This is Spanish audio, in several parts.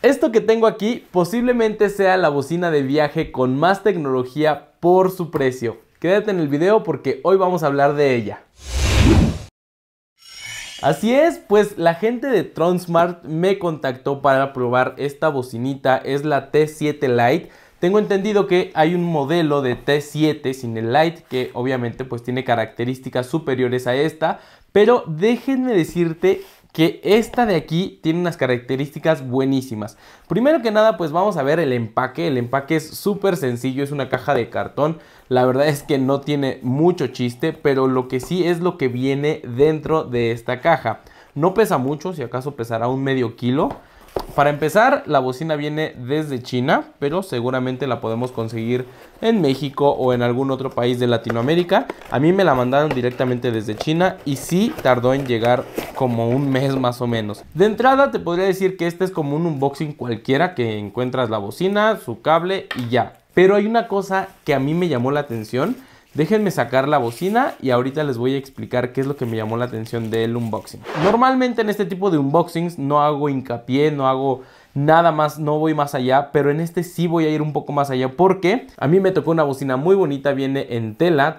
Esto que tengo aquí posiblemente sea la bocina de viaje con más tecnología por su precio. Quédate en el video porque hoy vamos a hablar de ella. Así es, pues la gente de Tronsmart me contactó para probar esta bocinita, es la T7 Lite. Tengo entendido que hay un modelo de T7 sin el Lite que obviamente pues tiene características superiores a esta, pero déjenme decirte que esta de aquí tiene unas características buenísimas. Primero que nada, pues vamos a ver el empaque. El empaque es súper sencillo, es una caja de cartón. La verdad es que no tiene mucho chiste, pero lo que sí es lo que viene dentro de esta caja. No pesa mucho, si acaso pesará un medio kilo. Para empezar, la bocina viene desde China, pero seguramente la podemos conseguir en México o en algún otro país de Latinoamérica. A mí me la mandaron directamente desde China y sí tardó en llegar como un mes más o menos. De entrada te podría decir que este es como un unboxing cualquiera que encuentras la bocina, su cable y ya. Pero hay una cosa que a mí me llamó la atención Déjenme sacar la bocina y ahorita les voy a explicar qué es lo que me llamó la atención del unboxing. Normalmente en este tipo de unboxings no hago hincapié, no hago nada más, no voy más allá, pero en este sí voy a ir un poco más allá porque a mí me tocó una bocina muy bonita, viene en tela,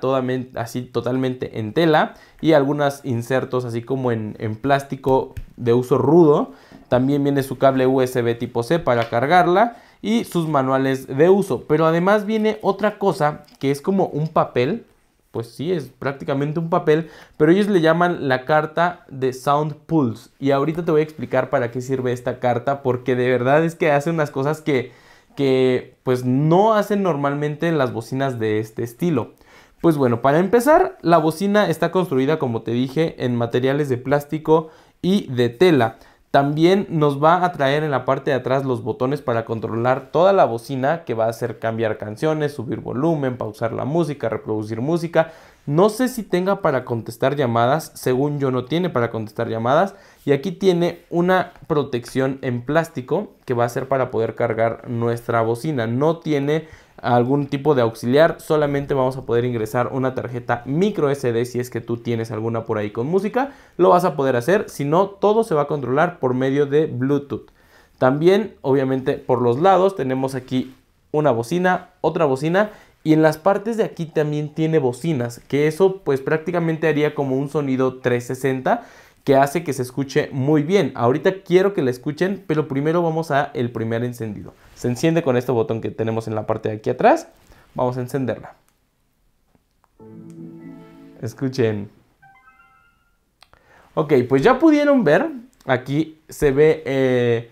así totalmente en tela y algunos insertos así como en plástico de uso rudo. También viene su cable USB tipo C para cargarla y sus manuales de uso. Pero además viene otra cosa que es como un papel, pues sí, es prácticamente un papel, pero ellos le llaman la carta de Sound Pulse. Y ahorita te voy a explicar para qué sirve esta carta, porque de verdad es que hace unas cosas que, que pues no hacen normalmente las bocinas de este estilo. Pues bueno, para empezar, la bocina está construida, como te dije, en materiales de plástico y de tela. También nos va a traer en la parte de atrás los botones para controlar toda la bocina que va a hacer cambiar canciones, subir volumen, pausar la música, reproducir música no sé si tenga para contestar llamadas, según yo no tiene para contestar llamadas. Y aquí tiene una protección en plástico que va a ser para poder cargar nuestra bocina. No tiene algún tipo de auxiliar, solamente vamos a poder ingresar una tarjeta micro SD si es que tú tienes alguna por ahí con música, lo vas a poder hacer, si no todo se va a controlar por medio de Bluetooth. También obviamente por los lados tenemos aquí una bocina, otra bocina y en las partes de aquí también tiene bocinas, que eso pues prácticamente haría como un sonido 360 que hace que se escuche muy bien. Ahorita quiero que la escuchen, pero primero vamos a el primer encendido. Se enciende con este botón que tenemos en la parte de aquí atrás. Vamos a encenderla. Escuchen. Ok, pues ya pudieron ver. Aquí se ve eh,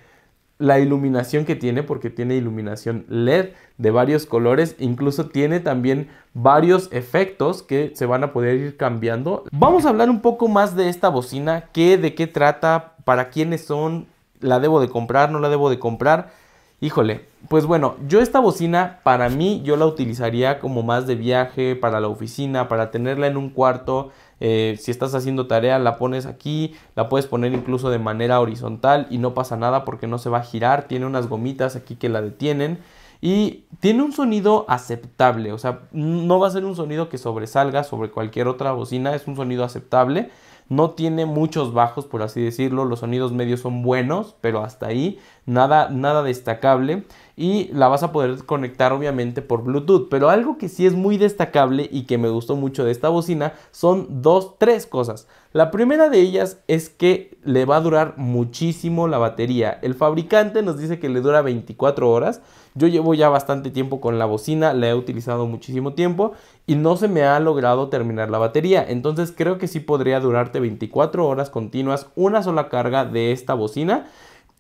la iluminación que tiene, porque tiene iluminación LED de varios colores, incluso tiene también varios efectos que se van a poder ir cambiando. Vamos a hablar un poco más de esta bocina, qué, de qué trata, para quiénes son, la debo de comprar, no la debo de comprar. Híjole, pues bueno, yo esta bocina para mí yo la utilizaría como más de viaje, para la oficina, para tenerla en un cuarto, eh, si estás haciendo tarea la pones aquí, la puedes poner incluso de manera horizontal y no pasa nada porque no se va a girar, tiene unas gomitas aquí que la detienen y tiene un sonido aceptable, o sea, no va a ser un sonido que sobresalga sobre cualquier otra bocina, es un sonido aceptable. No tiene muchos bajos, por así decirlo. Los sonidos medios son buenos, pero hasta ahí nada, nada destacable y la vas a poder conectar obviamente por Bluetooth. Pero algo que sí es muy destacable y que me gustó mucho de esta bocina son dos, tres cosas. La primera de ellas es que le va a durar muchísimo la batería. El fabricante nos dice que le dura 24 horas. Yo llevo ya bastante tiempo con la bocina, la he utilizado muchísimo tiempo y no se me ha logrado terminar la batería. Entonces creo que sí podría durarte 24 horas continuas una sola carga de esta bocina.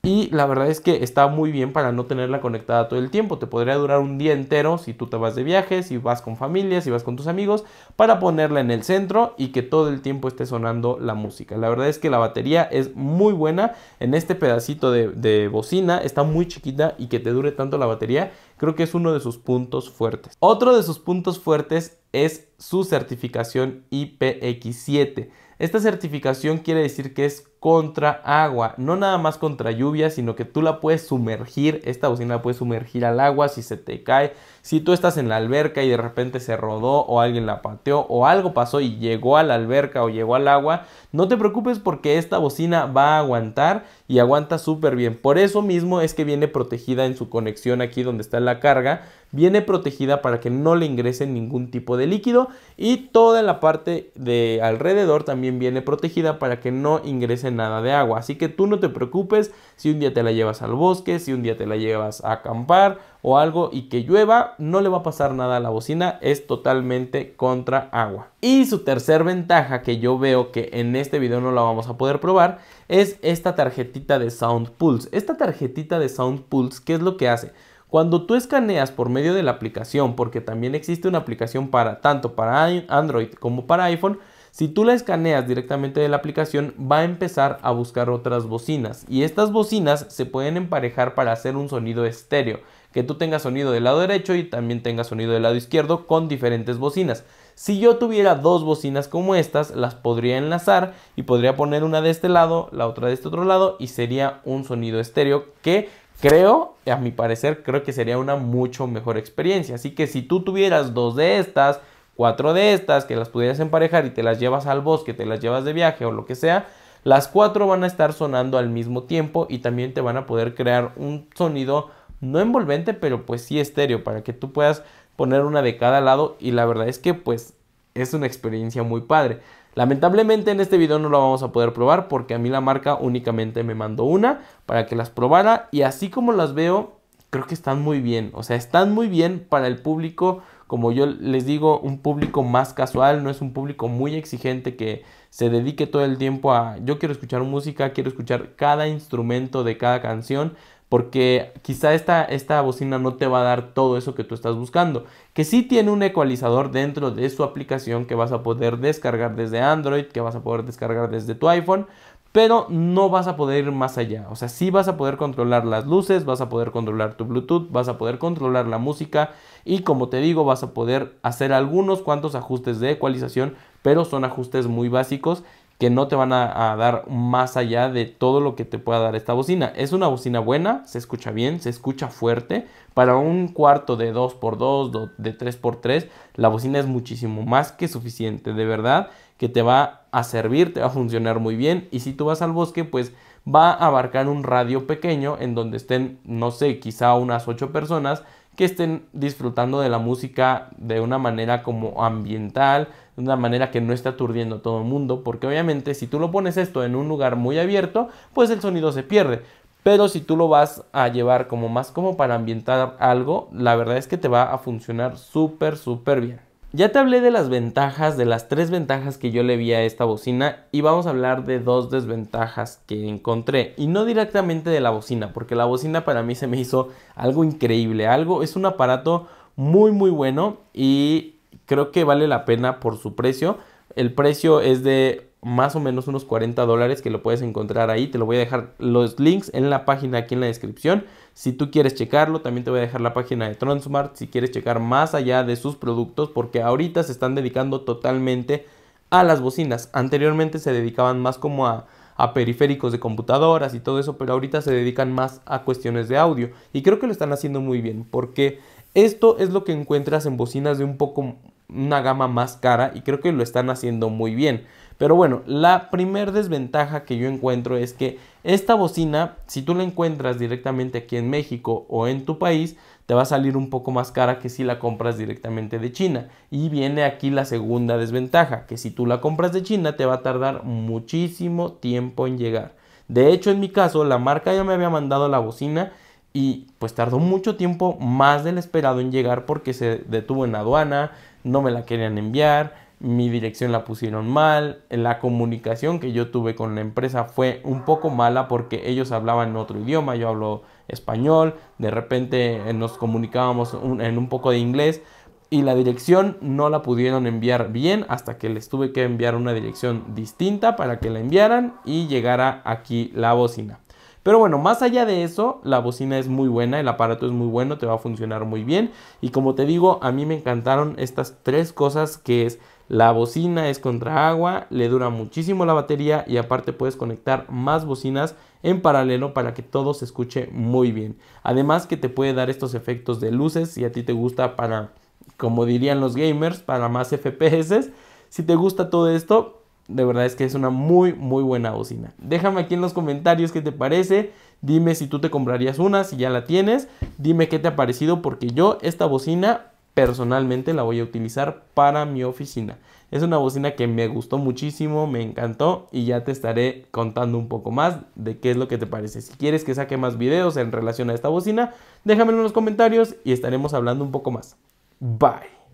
Y la verdad es que está muy bien para no tenerla conectada todo el tiempo. Te podría durar un día entero si tú te vas de viaje, si vas con familia, si vas con tus amigos, para ponerla en el centro y que todo el tiempo esté sonando la música. La verdad es que la batería es muy buena. En este pedacito de, de bocina está muy chiquita y que te dure tanto la batería, creo que es uno de sus puntos fuertes. Otro de sus puntos fuertes es su certificación IPX7. Esta certificación quiere decir que es contra agua, no nada más contra lluvia, sino que tú la puedes sumergir, esta bocina la puedes sumergir al agua si se te cae, si tú estás en la alberca y de repente se rodó o alguien la pateó o algo pasó y llegó a la alberca o llegó al agua, no te preocupes porque esta bocina va a aguantar y aguanta súper bien. Por eso mismo es que viene protegida en su conexión aquí donde está la carga, viene protegida para que no le ingrese ningún tipo de líquido y toda la parte de alrededor también viene protegida para que no ingrese nada de agua. Así que tú no te preocupes si un día te la llevas al bosque, si un día te la llevas a acampar o algo y que llueva, no le va a pasar nada a la bocina, es totalmente contra agua. Y su tercer ventaja que yo veo que en este video no la vamos a poder probar es esta tarjetita de Sound Pulse. Esta tarjetita de Sound Pulse, ¿qué es lo que hace? Cuando tú escaneas por medio de la aplicación, porque también existe una aplicación para tanto para Android como para iPhone, si tú la escaneas directamente de la aplicación, va a empezar a buscar otras bocinas y estas bocinas se pueden emparejar para hacer un sonido estéreo, que tú tengas sonido del lado derecho y también tengas sonido del lado izquierdo con diferentes bocinas. Si yo tuviera dos bocinas como estas, las podría enlazar y podría poner una de este lado, la otra de este otro lado y sería un sonido estéreo que Creo, a mi parecer, creo que sería una mucho mejor experiencia. Así que si tú tuvieras dos de estas, cuatro de estas, que las pudieras emparejar y te las llevas al bosque, te las llevas de viaje o lo que sea, las cuatro van a estar sonando al mismo tiempo y también te van a poder crear un sonido no envolvente, pero pues sí estéreo, para que tú puedas poner una de cada lado y la verdad es que pues es una experiencia muy padre. Lamentablemente en este video no lo vamos a poder probar porque a mí la marca únicamente me mandó una para que las probara y así como las veo, creo que están muy bien. O sea, están muy bien para el público, como yo les digo, un público más casual, no es un público muy exigente que se dedique todo el tiempo a yo quiero escuchar música, quiero escuchar cada instrumento de cada canción porque quizá esta, esta bocina no te va a dar todo eso que tú estás buscando. Que sí tiene un ecualizador dentro de su aplicación que vas a poder descargar desde Android, que vas a poder descargar desde tu iPhone, pero no vas a poder ir más allá. O sea, sí vas a poder controlar las luces, vas a poder controlar tu Bluetooth, vas a poder controlar la música y como te digo, vas a poder hacer algunos cuantos ajustes de ecualización, pero son ajustes muy básicos que no te van a, dar más allá de todo lo que te pueda dar esta bocina. Es una bocina buena, se escucha bien, se escucha fuerte. Para un cuarto de 2x2, de 3x3, la bocina es muchísimo más que suficiente, de verdad, que te va a servir, te va a funcionar muy bien. Y si tú vas al bosque, pues va a abarcar un radio pequeño en donde estén, no sé, quizá unas 8 personas que estén disfrutando de la música de una manera como ambiental, de una manera que no está aturdiendo a todo el mundo, porque obviamente si tú lo pones esto en un lugar muy abierto, pues el sonido se pierde. Pero si tú lo vas a llevar como más como para ambientar algo, la verdad es que te va a funcionar súper, súper bien. Ya te hablé de las ventajas, de las tres ventajas que yo le vi a esta bocina y vamos a hablar de dos desventajas que encontré y no directamente de la bocina, porque la bocina para mí se me hizo algo increíble, algo es un aparato muy muy bueno y creo que vale la pena por su precio. El precio es de más o menos unos 40 dólares que lo puedes encontrar ahí. Te lo voy a dejar los links en la página aquí en la descripción. Si tú quieres checarlo, también te voy a dejar la página de Tronsmart si quieres checar más allá de sus productos porque ahorita se están dedicando totalmente a las bocinas. Anteriormente se dedicaban más como a, a periféricos de computadoras y todo eso, pero ahorita se dedican más a cuestiones de audio y creo que lo están haciendo muy bien porque esto es lo que encuentras en bocinas de un poco una gama más cara y creo que lo están haciendo muy bien. Pero bueno, la primer desventaja que yo encuentro es que esta bocina, si tú la encuentras directamente aquí en México o en tu país, te va a salir un poco más cara que si la compras directamente de China. Y viene aquí la segunda desventaja, que si tú la compras de China te va a tardar muchísimo tiempo en llegar. De hecho, en mi caso, la marca ya me había mandado la bocina y pues tardó mucho tiempo más del esperado en llegar porque se detuvo en aduana, no me la querían enviar, mi dirección la pusieron mal, la comunicación que yo tuve con la empresa fue un poco mala porque ellos hablaban otro idioma, yo hablo español, de repente eh, nos comunicábamos en un poco de inglés y la dirección no la pudieron enviar bien hasta que les tuve que enviar una dirección distinta para que la enviaran y llegara aquí la bocina. Pero bueno, más allá de eso, la bocina es muy buena, el aparato es muy bueno, te va a funcionar muy bien. Y como te digo, a mí me encantaron estas tres cosas que es la bocina es contra agua, le dura muchísimo la batería y aparte puedes conectar más bocinas en paralelo para que todo se escuche muy bien. Además que te puede dar estos efectos de luces si a ti te gusta para, como dirían los gamers, para más FPS. Si te gusta todo esto, de verdad es que es una muy muy buena bocina. Déjame aquí en los comentarios qué te parece. Dime si tú te comprarías una, si ya la tienes. Dime qué te ha parecido porque yo esta bocina personalmente la voy a utilizar para mi oficina. Es una bocina que me gustó muchísimo, me encantó y ya te estaré contando un poco más de qué es lo que te parece. Si quieres que saque más videos en relación a esta bocina, déjamelo en los comentarios y estaremos hablando un poco más. Bye.